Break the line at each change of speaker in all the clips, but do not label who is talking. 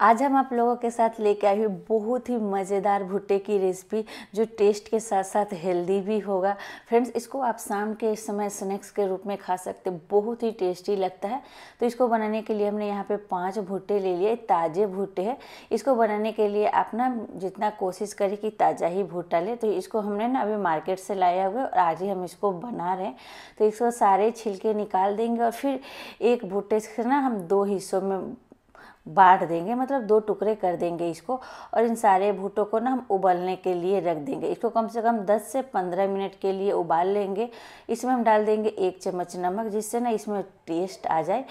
आज हम आप लोगों के साथ लेके आई हुई बहुत ही मज़ेदार भुट्टे की रेसिपी जो टेस्ट के साथ साथ हेल्दी भी होगा फ्रेंड्स इसको आप शाम के समय स्नैक्स के रूप में खा सकते बहुत ही टेस्टी लगता है तो इसको बनाने के लिए हमने यहाँ पे पांच भुट्टे ले लिए ताज़े भुट्टे हैं इसको बनाने के लिए आप ना जितना कोशिश करें कि ताज़ा ही भुट्टा ले तो इसको हमने ना अभी मार्केट से लाया हुआ और आज ही हम इसको बना रहे हैं तो इसको सारे छिलके निकाल देंगे और फिर एक भुट्टे से ना हम दो हिस्सों में बांट देंगे मतलब दो टुकड़े कर देंगे इसको और इन सारे भुट्टों को ना हम उबलने के लिए रख देंगे इसको कम से कम 10 से 15 मिनट के लिए उबाल लेंगे इसमें हम डाल देंगे एक चम्मच नमक जिससे ना इसमें टेस्ट आ जाए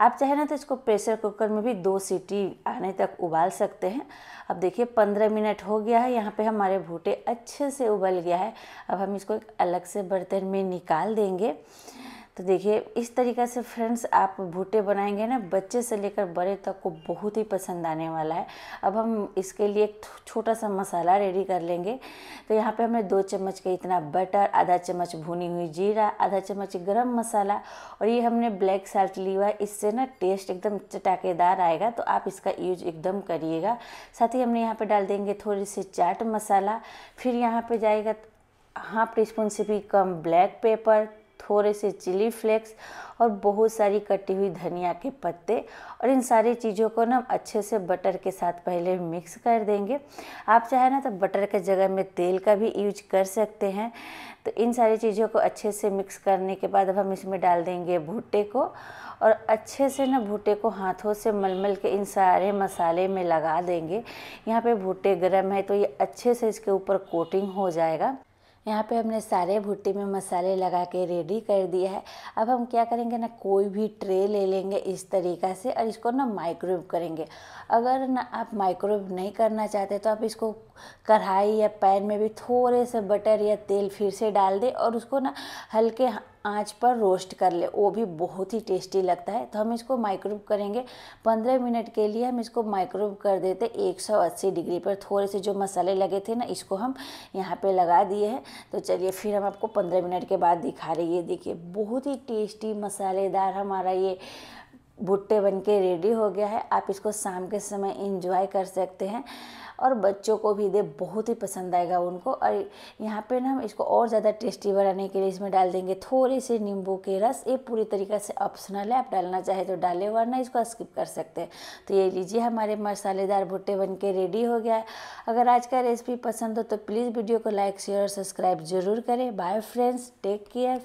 आप चाहे ना तो इसको प्रेशर कुकर में भी दो सीटी आने तक उबाल सकते हैं अब देखिए पंद्रह मिनट हो गया है यहाँ पर हमारे भुट्टे अच्छे से उबल गया है अब हम इसको एक अलग से बर्तन में निकाल देंगे तो देखिए इस तरीक़े से फ्रेंड्स आप भुट्टे बनाएंगे ना बच्चे से लेकर बड़े तक को बहुत ही पसंद आने वाला है अब हम इसके लिए एक छोटा सा मसाला रेडी कर लेंगे तो यहाँ पे हमने दो चम्मच के इतना बटर आधा चम्मच भुनी हुई जीरा आधा चम्मच गरम मसाला और ये हमने ब्लैक साल्ट लिया है इससे ना टेस्ट एकदम चटाकेदार आएगा तो आप इसका यूज एकदम करिएगा साथ ही हमने यहाँ पर डाल देंगे थोड़ी सी चाट मसाला फिर यहाँ पर जाएगा हाफ टी स्पून से भी कम ब्लैक पेपर थोड़े से चिली फ्लेक्स और बहुत सारी कटी हुई धनिया के पत्ते और इन सारी चीज़ों को ना हम अच्छे से बटर के साथ पहले मिक्स कर देंगे आप चाहे ना तो बटर के जगह में तेल का भी यूज कर सकते हैं तो इन सारी चीज़ों को अच्छे से मिक्स करने के बाद अब हम इसमें डाल देंगे भुट्टे को और अच्छे से ना भुट्टे को हाथों से मलमल के इन सारे मसाले में लगा देंगे यहाँ पे भुट्टे गर्म है तो ये अच्छे से इसके ऊपर कोटिंग हो जाएगा यहाँ पे हमने सारे भुट्टे में मसाले लगा के रेडी कर दिया है अब हम क्या करेंगे ना कोई भी ट्रे ले लेंगे इस तरीका से और इसको ना माइक्रोवेव करेंगे अगर ना आप माइक्रोवेव नहीं करना चाहते तो आप इसको कढ़ाई या पैन में भी थोड़े से बटर या तेल फिर से डाल दें और उसको ना हल्के आंच पर रोस्ट कर ले वो भी बहुत ही टेस्टी लगता है तो हम इसको माइक्रोव करेंगे 15 मिनट के लिए हम इसको माइक्रोव कर देते 180 डिग्री पर थोड़े से जो मसाले लगे थे ना इसको हम यहाँ पे लगा दिए हैं तो चलिए फिर हम आपको 15 मिनट के बाद दिखा रही है देखिए बहुत ही टेस्टी मसालेदार हमारा ये भुट्टे बन के रेडी हो गया है आप इसको शाम के समय इंजॉय कर सकते हैं और बच्चों को भी दे बहुत ही पसंद आएगा उनको और यहाँ पे ना हम इसको और ज़्यादा टेस्टी बनाने के लिए इसमें डाल देंगे थोड़े से नींबू के रस ये पूरी तरीके से ऑप्शनल है आप डालना चाहे तो डालें वरना इसको स्किप कर सकते हैं तो ये लीजिए हमारे मसालेदार भुट्टे बन के रेडी हो गया है अगर आज का रेसिपी पसंद हो तो प्लीज़ वीडियो को लाइक शेयर और सब्सक्राइब ज़रूर करें बाय फ्रेंड्स टेक केयर